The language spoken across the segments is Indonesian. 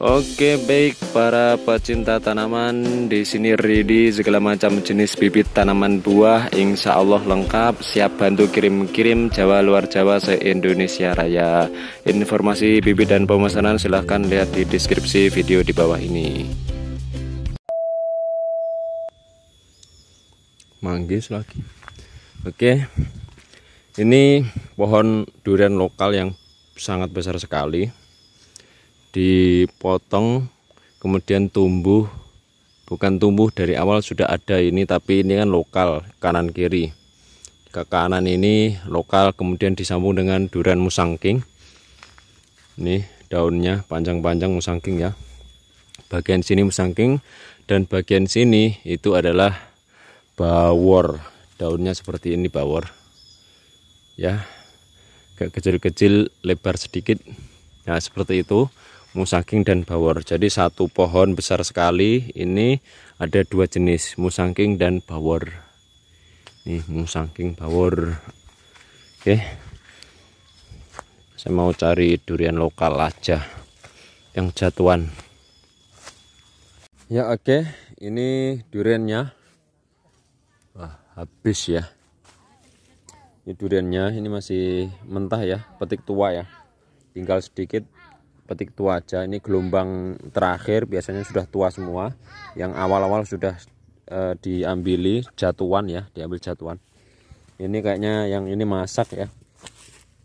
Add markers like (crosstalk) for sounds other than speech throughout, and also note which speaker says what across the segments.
Speaker 1: Oke baik para pecinta tanaman di sini ready segala macam jenis bibit tanaman buah insya Allah lengkap siap bantu kirim-kirim Jawa luar Jawa se Indonesia Raya informasi bibit dan pemesanan silahkan lihat di deskripsi video di bawah ini manggis lagi Oke ini pohon durian lokal yang sangat besar sekali dipotong kemudian tumbuh bukan tumbuh dari awal sudah ada ini tapi ini kan lokal kanan kiri ke kanan ini lokal kemudian disambung dengan durian musangking ini daunnya panjang-panjang musangking ya bagian sini musangking dan bagian sini itu adalah bawor daunnya seperti ini bawor ya kecil-kecil lebar sedikit Nah seperti itu musangking dan bawor. Jadi satu pohon besar sekali ini ada dua jenis, musangking dan bawor. Nih, musangking bawor. Oke. Saya mau cari durian lokal aja yang jatuhan. Ya oke, okay. ini duriannya. Wah, habis ya. Ini duriannya ini masih mentah ya, petik tua ya. Tinggal sedikit petik tua aja ini gelombang terakhir biasanya sudah tua semua yang awal-awal sudah e, diambili jatuan ya diambil jatuan ini kayaknya yang ini masak ya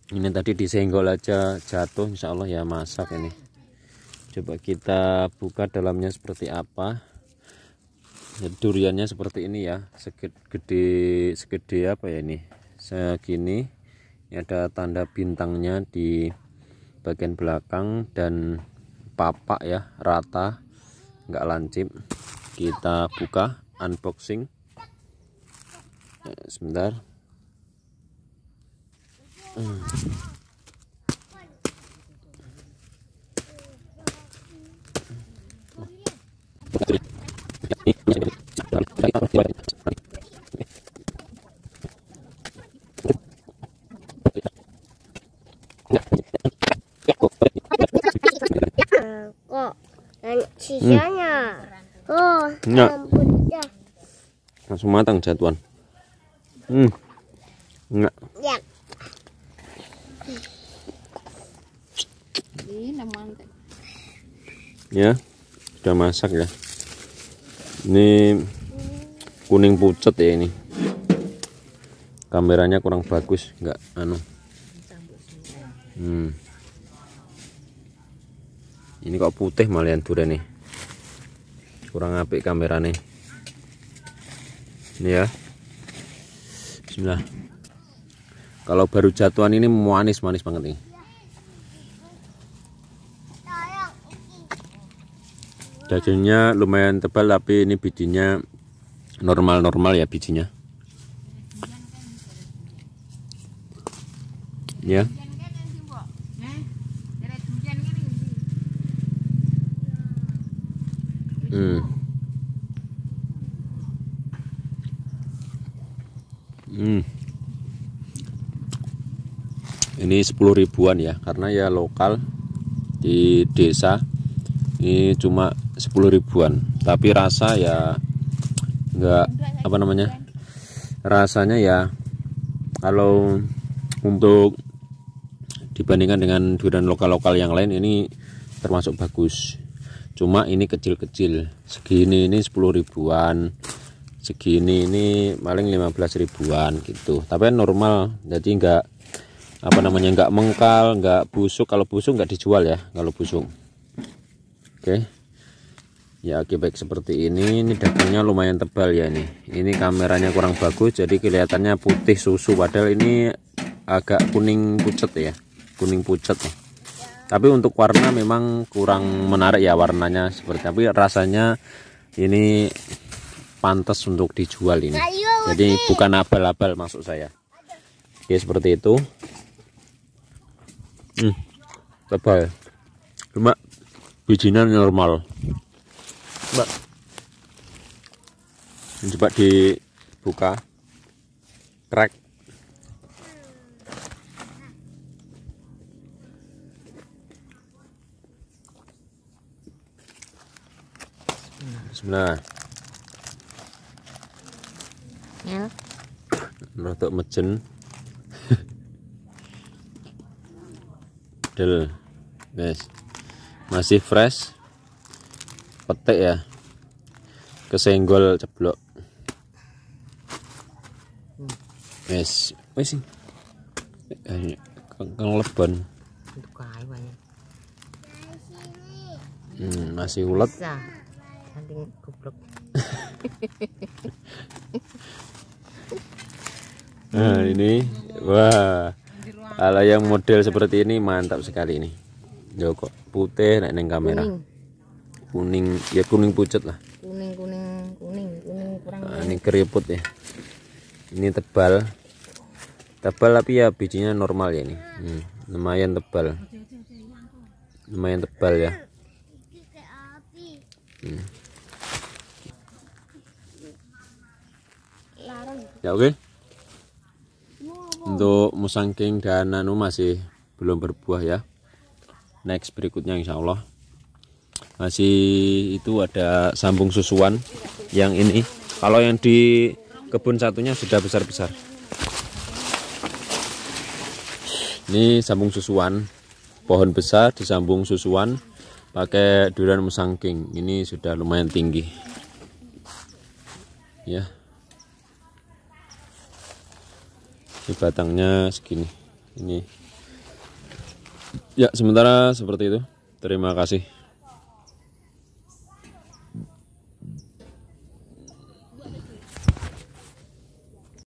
Speaker 1: ini tadi disenggol aja jatuh Insya Allah ya masak ini coba kita buka dalamnya seperti apa ya, duriannya seperti ini ya segede segede apa ya ini segini ini ada tanda bintangnya di bagian belakang dan papak ya rata nggak lancip kita buka unboxing ya, sebentar hmm. Ya. ya. Langsung matang jatuan Hmm. Enggak. Ya. Ya. Sudah masak ya. Ini kuning pucet ya ini. Kameranya kurang bagus, nggak anu. Hmm. Ini kok putih malian durian nih kurang apik kamera nih ini ya Bismillah kalau baru jatuhan ini manis manis banget nih dagingnya lumayan tebal tapi ini bijinya normal-normal ya bijinya ya yeah. Hmm. Hmm. Ini 10 ribuan ya, karena ya lokal di desa ini cuma 10 ribuan, tapi rasa ya enggak apa namanya? Rasanya ya kalau untuk dibandingkan dengan durian lokal-lokal yang lain ini termasuk bagus cuma ini kecil-kecil segini ini 10 ribuan segini ini paling 15 ribuan gitu tapi normal jadi enggak apa namanya enggak mengkal enggak busuk kalau busuk enggak dijual ya kalau busuk oke ya oke baik seperti ini ini dagingnya lumayan tebal ya ini ini kameranya kurang bagus jadi kelihatannya putih susu padahal ini agak kuning pucet ya kuning pucet ya tapi untuk warna memang kurang menarik ya warnanya seperti tapi rasanya ini pantas untuk dijual ini jadi bukan abal-abal maksud saya ya seperti itu hmm, tebal cuma bijinya normal mbak coba dibuka crack Bismillah. Ya. Rotok mejen. Del. Guys. Masih fresh. Petik ya. Kesenggol ceblok. Wes, wes sih. Kang leban. Untuk kayu banyak. Hmm, masih ulet. Bisa anjing goblok (laughs) nah ini wah ala yang model seperti ini mantap sekali ini Joko, putih putih ning kamera kuning. kuning ya kuning pucat lah kuning kuning kuning kuning kurang nah, ya. ini keriput ya ini tebal tebal tapi ya bijinya normal ya ini hmm, lumayan tebal lumayan tebal ya hmm. ya oke okay? untuk musangking dan nanu masih belum berbuah ya next berikutnya insya Allah masih itu ada sambung susuan yang ini kalau yang di kebun satunya sudah besar-besar ini sambung susuan pohon besar disambung susuan pakai durian musangking ini sudah lumayan tinggi ya di batangnya segini ini ya sementara seperti itu terima kasih